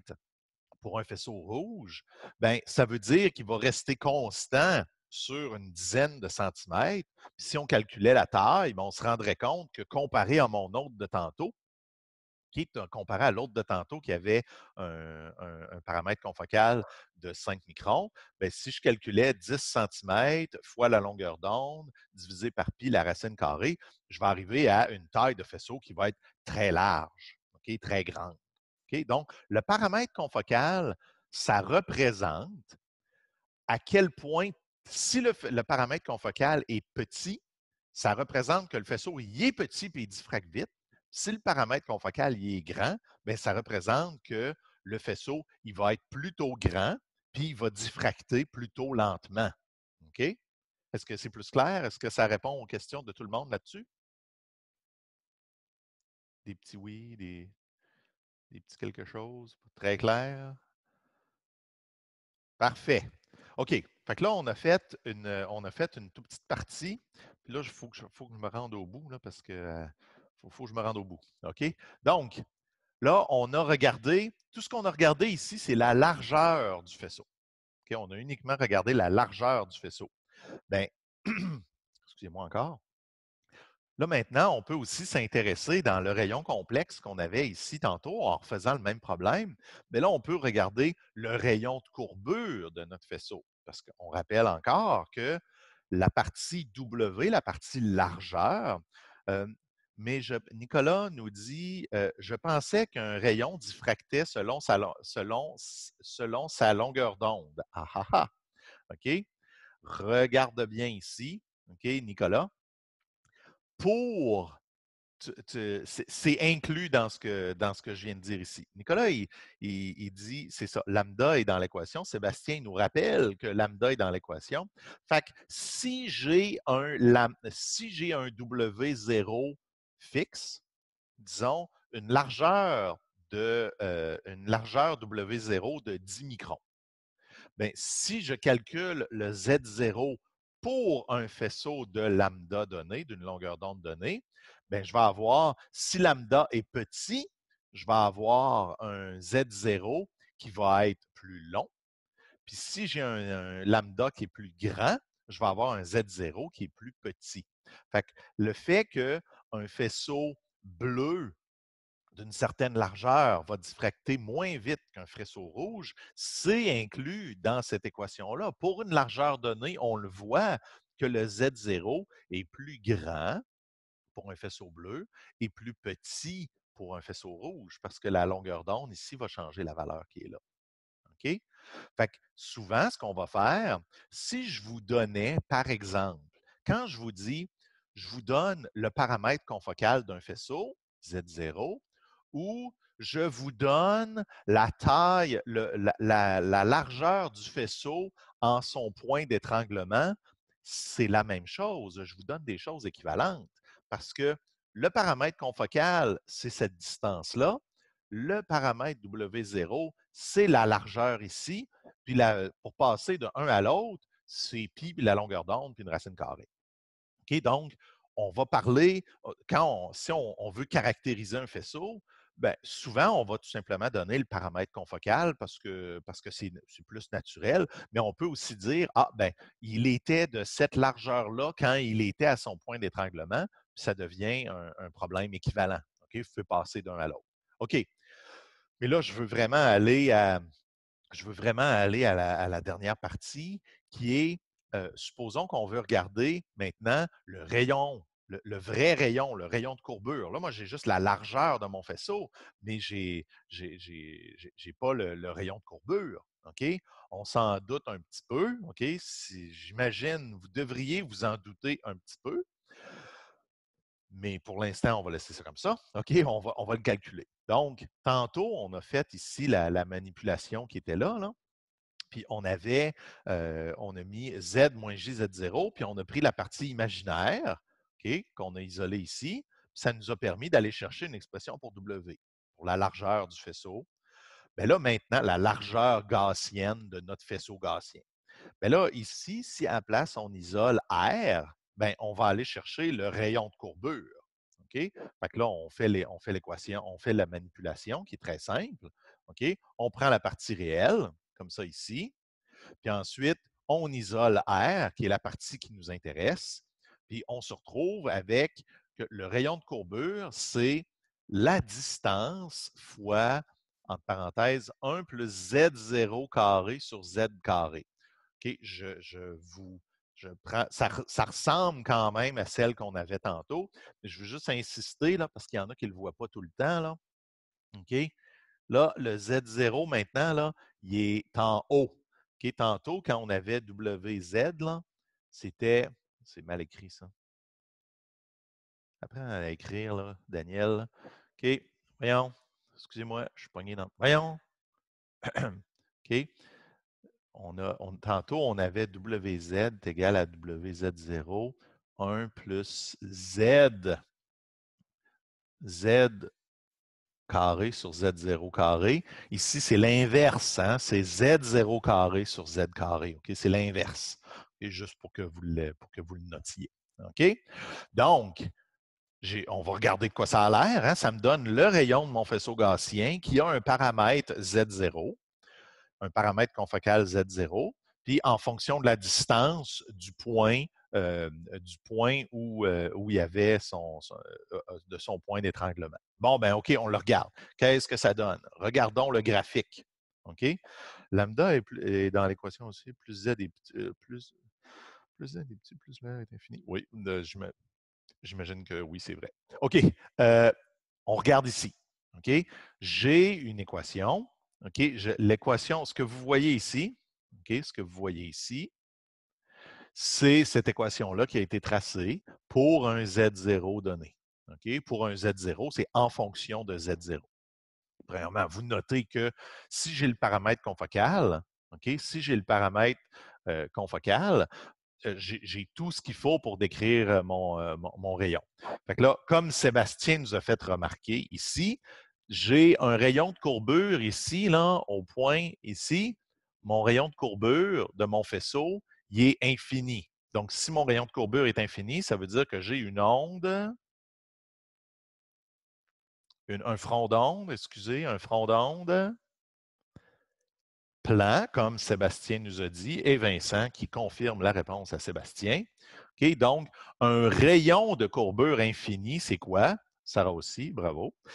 pour un faisceau rouge, ben, ça veut dire qu'il va rester constant sur une dizaine de centimètres. si on calculait la taille, ben, on se rendrait compte que comparé à mon autre de tantôt, qui est comparé à l'autre de tantôt qui avait un, paramètre confocal de 5 microns, ben, si je calculais 10 cm fois la longueur d'onde divisé par pi la racine carrée, je vais arriver à une taille de faisceau qui va être très large, très grande. Donc, le paramètre confocal, ça représente à quel point, si le, paramètre confocal est petit, ça représente que le faisceau y est petit et il diffracte vite. Si le paramètre confocal y est grand, bien, ça représente que le faisceau il va être plutôt grand puis il va diffracter plutôt lentement. OK? Est-ce que c'est plus clair? Est-ce que ça répond aux questions de tout le monde là-dessus? Des petits oui, des. Des petits quelque chose. Très clair. Parfait. OK. Fait que là, on a fait une, euh, on a fait une toute petite partie. Puis là, il faut, faut, que je me rende au bout, là, parce que euh, faut, faut, que je me rende au bout. OK? Donc, là, on a regardé, tout ce qu'on a regardé ici, c'est la largeur du faisceau. OK? On a uniquement regardé la largeur du faisceau. Bien, <clears throat> excusez-moi encore. Là, maintenant, on peut aussi s'intéresser dans le rayon complexe qu'on avait ici tantôt en faisant le même problème. Mais là, on peut regarder le rayon de courbure de notre faisceau. Parce qu'on rappelle encore que la partie W, la partie largeur, euh, mais Nicolas nous dit euh, Je pensais qu'un rayon diffractait selon sa, selon, selon sa longueur d'onde. Ah ah ah. OK? Regarde bien ici. OK, Nicolas? pour. C'est inclus dans ce, que, dans ce que je viens de dire ici. Nicolas, il, dit, c'est ça, lambda est dans l'équation. Sébastien nous rappelle que lambda est dans l'équation. Fait que si j'ai un, si un W0 fixe, disons, une largeur de euh, une largeur W0 de 10 microns. Bien, si je calcule le Z0 pour un faisceau de lambda donné, d'une longueur d'onde donnée, ben, je vais avoir, si lambda est petit, je vais avoir un Z0 qui va être plus long. Puis si j'ai un, lambda qui est plus grand, je vais avoir un Z0 qui est plus petit. Fait que le fait qu'un faisceau bleu d'une certaine largeur va diffracter moins vite qu'un faisceau rouge, c'est inclus dans cette équation-là. Pour une largeur donnée, on le voit que le Z0 est plus grand pour un faisceau bleu et plus petit pour un faisceau rouge parce que la longueur d'onde ici va changer la valeur qui est là. OK? Fait que souvent, ce qu'on va faire, si je vous donnais, par exemple, quand je vous dis, je vous donne le paramètre confocal d'un faisceau, Z0, où je vous donne la taille, la, largeur du faisceau en son point d'étranglement, c'est la même chose. Je vous donne des choses équivalentes parce que le paramètre confocal, c'est cette distance-là. Le paramètre W0, c'est la largeur ici. Puis pour passer de un à l'autre, c'est pi, puis la longueur d'onde, puis une racine carrée. Donc, on va parler, euh, quand si on veut caractériser un faisceau, Bien, souvent, on va tout simplement donner le paramètre confocal parce que c'est plus naturel, mais on peut aussi dire Ah, ben, il était de cette largeur-là quand il était à son point d'étranglement, ça devient un, problème équivalent. OK? Vous passer d'un à l'autre. OK. Mais là, je veux vraiment aller à je veux vraiment aller à la, dernière partie qui est euh, supposons qu'on veut regarder maintenant le rayon le, vrai rayon, le rayon de courbure. Là, moi, j'ai juste la largeur de mon faisceau, mais je n'ai pas le, rayon de courbure. On s'en doute un petit peu. Si, J'imagine, vous devriez vous en douter un petit peu. Mais pour l'instant, on va laisser ça comme ça. On va, le calculer. Donc, tantôt, on a fait ici la, manipulation qui était là. Puis on avait, euh, on a mis Z moins JZ0, puis on a pris la partie imaginaire qu'on a isolé ici. Ça nous a permis d'aller chercher une expression pour W, pour la largeur du faisceau. Mais ben là, maintenant, la largeur gaussienne de notre faisceau gaussien. Mais ben là, ici, si à la place, on isole R, ben, on va aller chercher le rayon de courbure. Fait là, on fait l'équation, on, fait la manipulation qui est très simple. OK? On prend la partie réelle, comme ça ici. Puis ensuite, on isole R, qui est la partie qui nous intéresse. Puis on se retrouve avec que le rayon de courbure, c'est la distance fois, entre parenthèses, 1 plus z0 carré sur z carré. OK? je, vous, je prends, ça, ressemble quand même à celle qu'on avait tantôt, mais je veux juste insister là, parce qu'il y en a qui ne le voient pas tout le temps. Là. OK? là, le Z0 maintenant, là, il est en haut. Tantôt, quand on avait WZ, c'était c'est mal écrit, ça. on à écrire, là, Daniel. OK. Voyons. Excusez-moi, je suis pogné dans. Voyons. <clears throat> OK. On a, tantôt, on avait WZ égal à WZ0, 1 plus Z, Z carré sur Z0 carré. Ici, c'est l'inverse. Hein. C'est Z0 carré sur Z carré. Okay? C'est l'inverse et juste pour que vous le, pour que vous le notiez. OK? Donc, on va regarder de quoi ça a l'air. Hein? Ça me donne le rayon de mon faisceau gaussien qui a un paramètre Z0, un paramètre confocal Z0, puis en fonction de la distance du point, euh, du point où, euh, où il y avait son, euh, de son point d'étranglement. Bon, ben OK, on le regarde. Qu'est-ce que ça donne? Regardons le graphique. OK? Lambda est, est dans l'équation aussi, plus Z est plus plus Z des petits plus vert est infini. Oui, j'imagine que oui, c'est vrai. OK. Euh, on regarde ici. OK. J'ai une équation. OK. L'équation, ce que vous voyez ici, OK, ce que vous voyez ici, c'est cette équation-là qui a été tracée pour un Z0 donné. OK? Pour un Z0, c'est en fonction de Z0. Premièrement, vous notez que si j'ai le paramètre confocal, OK? si j'ai le paramètre euh, confocal, euh, j'ai tout ce qu'il faut pour décrire euh, euh, mon, rayon. Fait là, comme Sébastien nous a fait remarquer ici, j'ai un rayon de courbure ici, là, au point ici. Mon rayon de courbure de mon faisceau, il est infini. Donc, si mon rayon de courbure est infini, ça veut dire que j'ai une onde, un front d'onde, excusez, un front d'onde plan, comme Sébastien nous a dit, et Vincent qui confirme la réponse à Sébastien. donc, un rayon de courbure infini, c'est quoi? Sarah aussi, bravo. Euh,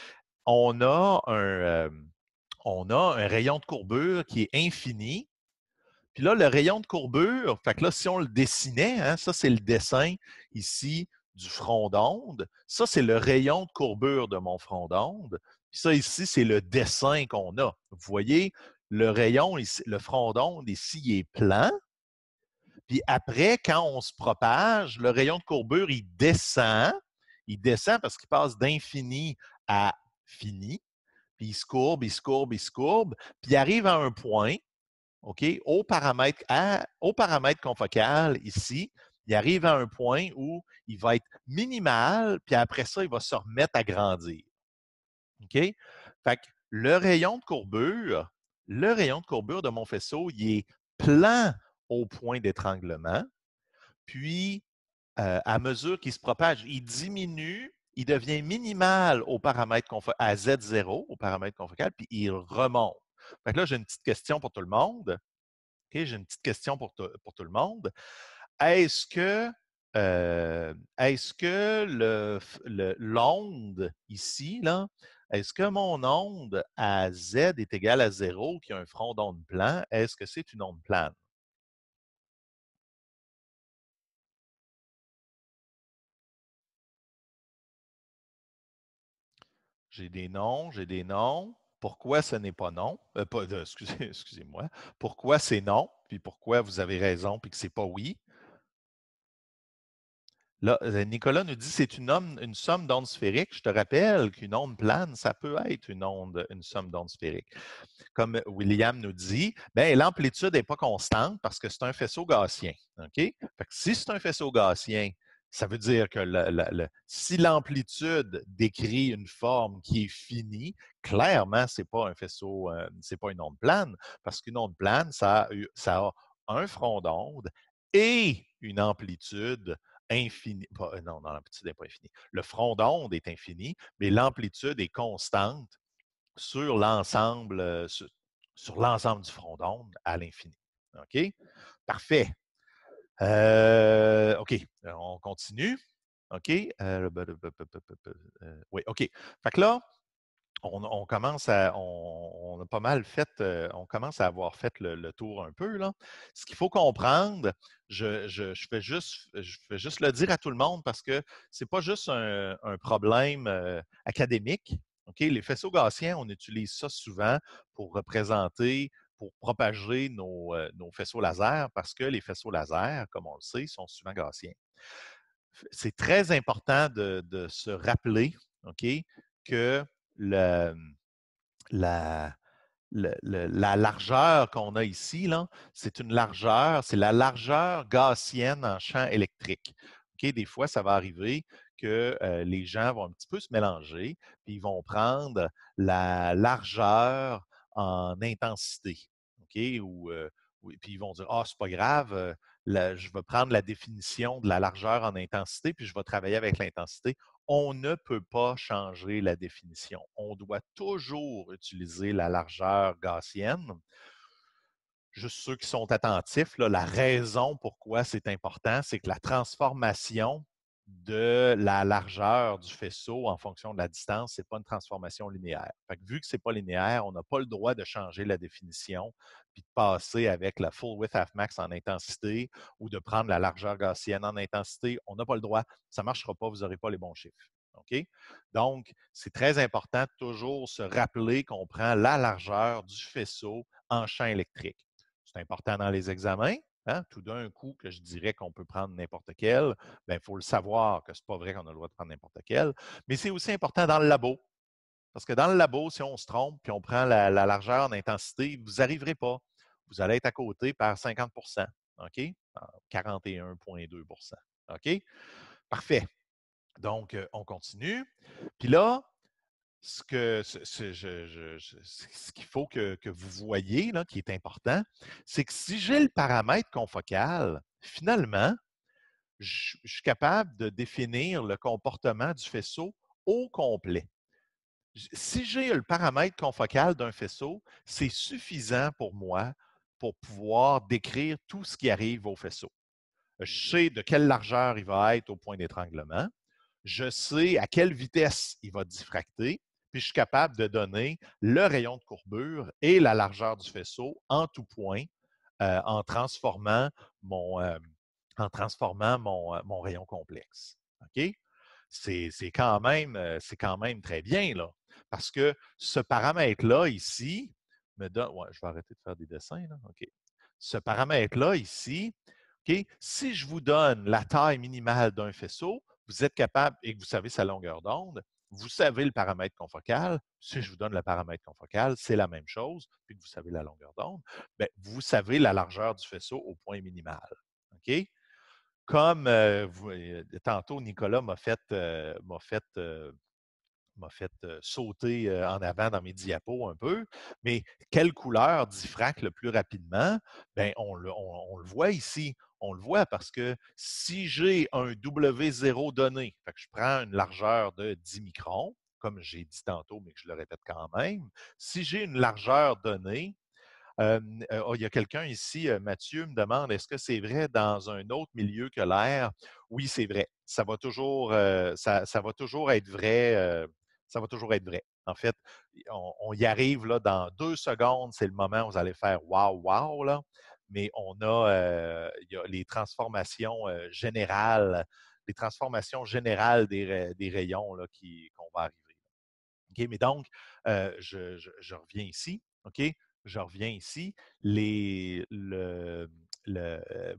on a, un, rayon de courbure qui est infini. Puis là, le rayon de courbure, fait que là, si on le dessinait, hein, ça c'est le dessin ici du front d'onde. Ça, c'est le rayon de courbure de mon front d'onde. Puis ça, ici, c'est le dessin qu'on a. Vous voyez, le rayon, le front d'onde, ici, est plan. Puis après, quand on se propage, le rayon de courbure, il descend. Il descend parce qu'il passe d'infini à fini. Puis il se courbe, il se courbe, il se courbe. Puis il arrive à un point, OK, au paramètre, au paramètre confocal, ici, il arrive à un point où il va être minimal, puis après ça, il va se remettre à grandir. OK? Fait que le rayon de courbure, le rayon de courbure de mon faisceau, il est plein au point d'étranglement. Puis, euh, à mesure qu'il se propage, il diminue, il devient minimal au paramètre à Z0, au paramètre confocal, puis il remonte. là, j'ai une petite question pour tout le monde. j'ai une petite question pour, pour tout le monde. Est-ce que, euh, est que l'onde le, ici, là, est-ce que mon onde à Z est égale à zéro, qui a un front d'onde plan? Est-ce que c'est une onde plane? J'ai des noms, j'ai des noms. Pourquoi ce n'est pas non? Euh, <laughs> excusez, excusez, moi Pourquoi c'est non? Puis pourquoi vous avez raison puis que c'est pas oui? Là, euh, Nicolas nous dit c'est une, somme d'ondes sphériques. Je te rappelle qu'une onde plane, ça peut être une somme d'ondes sphériques. Comme William nous dit, ben, l'amplitude n'est pas constante parce que c'est un faisceau gaussien. si c'est un faisceau gaussien, ça veut dire que si l'amplitude décrit une forme qui est finie, clairement, ce n'est pas un faisceau, euh, c'est pas une onde plane, parce qu'une onde plane, ça ça a un front d'onde et une amplitude infini. Euh, non, l'amplitude n'est pas infinie. Le front d'onde est infini, mais l'amplitude est constante sur l'ensemble, euh, du front d'onde à l'infini. OK? Parfait. Euh, OK, on continue. OK? oui, OK. Fait que là, on, commence à, on, a pas mal fait, euh, on commence à avoir fait le, tour un peu. Là. Ce qu'il faut comprendre, je, fais juste, je juste le dire à tout le monde parce que ce n'est pas juste un, problème euh, académique. Les faisceaux gaussiens, on utilise ça souvent pour représenter, pour propager euh, nos, faisceaux laser parce que les faisceaux laser, comme on le sait, sont souvent gaussiens. C'est très important de, se rappeler OK, que la, largeur qu'on a ici, c'est une largeur, c'est la largeur gaussienne en champ électrique. Des fois, ça va arriver que euh, les gens vont un petit peu se mélanger, puis ils vont prendre la largeur en intensité. Euh, puis ils vont dire Ah, c'est pas grave, euh, je vais prendre la définition de la largeur en intensité, puis je vais travailler avec l'intensité on ne peut pas changer la définition. On doit toujours utiliser la largeur gaussienne. Juste ceux qui sont attentifs, la raison pourquoi c'est important, c'est que la transformation de la largeur du faisceau en fonction de la distance, ce n'est pas une transformation linéaire. vu que ce n'est pas linéaire, on n'a pas le droit de changer la définition puis de passer avec la full width half max en intensité ou de prendre la largeur gaussienne en intensité, on n'a pas le droit. Ça ne marchera pas, vous n'aurez pas les bons chiffres. Donc, c'est très important de toujours se rappeler qu'on prend la largeur du faisceau en champ électrique. C'est important dans les examens. Hein? Tout d'un coup, que je dirais qu'on peut prendre n'importe quel, il ben, faut le savoir que ce n'est pas vrai qu'on a le droit de prendre n'importe quel. Mais c'est aussi important dans le labo. Parce que dans le labo, si on se trompe puis on prend la, largeur d'intensité, vous n'arriverez pas. Vous allez être à côté par 50 OK? 41,2 ah, OK? Parfait. Donc, euh, on continue. Puis là, ce qu'il faut que, vous voyez, qui est important, c'est que si j'ai le paramètre confocal, finalement, je suis capable de définir le comportement du faisceau au complet si j'ai le paramètre confocal d'un faisceau, c'est suffisant pour moi pour pouvoir décrire tout ce qui arrive au faisceau. Je sais de quelle largeur il va être au point d'étranglement. Je sais à quelle vitesse il va diffracter. Puis je suis capable de donner le rayon de courbure et la largeur du faisceau en tout point euh, en transformant mon, euh, en transformant euh, mon, rayon complexe. OK? C'est quand, même, quand même très bien. Là. Parce que ce paramètre-là ici me donne. je vais arrêter de faire des dessins. OK. Ce paramètre-là ici, si je vous donne la taille minimale d'un faisceau, vous êtes capable et que vous savez sa longueur d'onde, vous savez le paramètre confocal. Si je vous donne le paramètre confocal, c'est la même chose, puis que vous savez la longueur d'onde, ben, vous savez la largeur du faisceau au point minimal. Comme euh, euh, tantôt, Nicolas m'a fait, euh, fait m'a fait sauter en avant dans mes diapos un peu. Mais quelle couleur diffracte le plus rapidement? Bien, on le, on, le voit ici. On le voit parce que si j'ai un W0 donné, je prends une largeur de 10 microns, comme j'ai dit tantôt, mais que je le répète quand même, si j'ai une largeur donnée, oh, il y a quelqu'un ici, Mathieu, me demande est-ce que c'est vrai dans un autre milieu que l'air? Oui, c'est vrai. Ça va toujours, ça, va toujours être vrai ça va toujours être vrai. En fait, on, y arrive là, dans deux secondes, c'est le moment où vous allez faire waouh, waouh mais on a, euh, y a les transformations euh, générales, les transformations générales des, rayons qu'on va arriver. Mais donc, euh, je, reviens ici. OK? Je reviens ici. Les,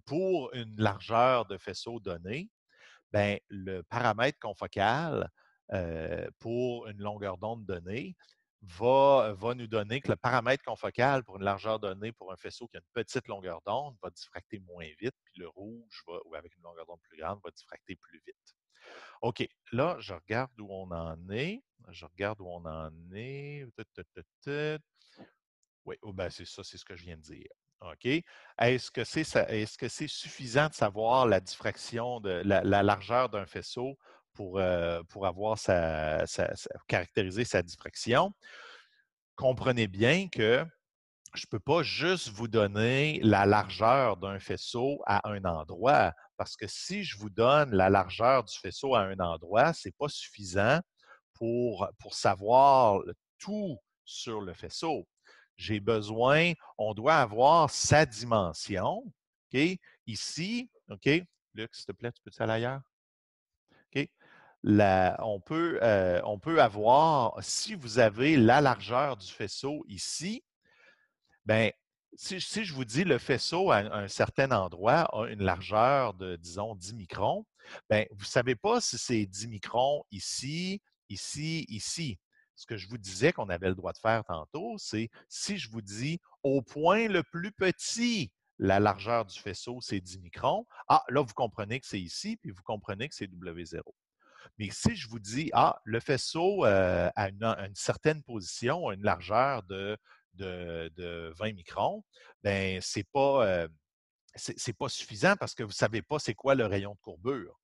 pour une largeur de faisceau donnée, ben, le paramètre confocal euh, pour une longueur d'onde donnée va, nous donner que le paramètre confocal pour une largeur donnée pour un faisceau qui a une petite longueur d'onde va diffracter moins vite, puis le rouge, va, ou avec une longueur d'onde plus grande, va diffracter plus vite. OK, là, je regarde où on en est. Je regarde où on en est. Oui, oh, ben, c'est ça, c'est ce que je viens de dire. OK? Est-ce que c'est suffisant de savoir la diffraction, de la largeur d'un faisceau pour, euh, pour avoir sa, sa, caractériser sa diffraction, comprenez bien que je ne peux pas juste vous donner la largeur d'un faisceau à un endroit, parce que si je vous donne la largeur du faisceau à un endroit, ce n'est pas suffisant pour, pour savoir tout sur le faisceau. J'ai besoin, on doit avoir sa dimension. Ici, OK? Luc, s'il te plaît, tu peux faire ailleurs? Euh, on, peut, avoir, si vous avez la largeur du faisceau ici, bien, si, je vous dis le faisceau à un certain endroit a une largeur de, disons, 10 microns, bien, vous ne savez pas si c'est 10 microns ici, ici, ici. Ce que je vous disais qu'on avait le droit de faire tantôt, c'est si je vous dis au point le plus petit, la largeur du faisceau, c'est 10 microns. Ah, là, vous comprenez que c'est ici, puis vous comprenez que c'est W0. Mais si je vous dis, ah, le faisceau a euh, une, certaine position, une largeur de, 20 microns, ben c'est pas, euh, pas suffisant parce que vous ne savez pas c'est quoi le rayon de courbure.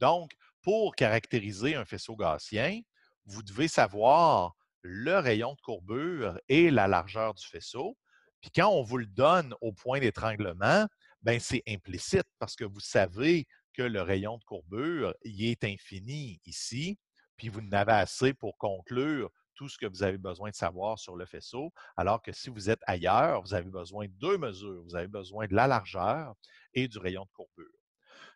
Donc, pour caractériser un faisceau gaussien, vous devez savoir le rayon de courbure et la largeur du faisceau. Puis quand on vous le donne au point d'étranglement, ben c'est implicite parce que vous savez que le rayon de courbure, y est infini ici, puis vous n'avez assez pour conclure tout ce que vous avez besoin de savoir sur le faisceau, alors que si vous êtes ailleurs, vous avez besoin de deux mesures. Vous avez besoin de la largeur et du rayon de courbure.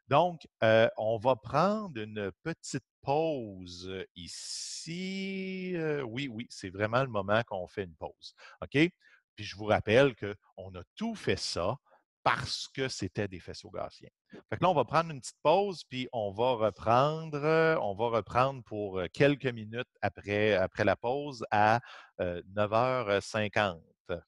Donc, euh, on va prendre une petite pause euh, ici. Euh, oui, oui, c'est vraiment le moment qu'on fait une pause. OK? Puis je vous rappelle qu'on a tout fait ça parce que c'était des faisceaux gaussiens. Fait que là, on va prendre une petite pause, puis on va reprendre, euh, on va reprendre pour euh, quelques minutes après, après la pause à 9h50. Euh,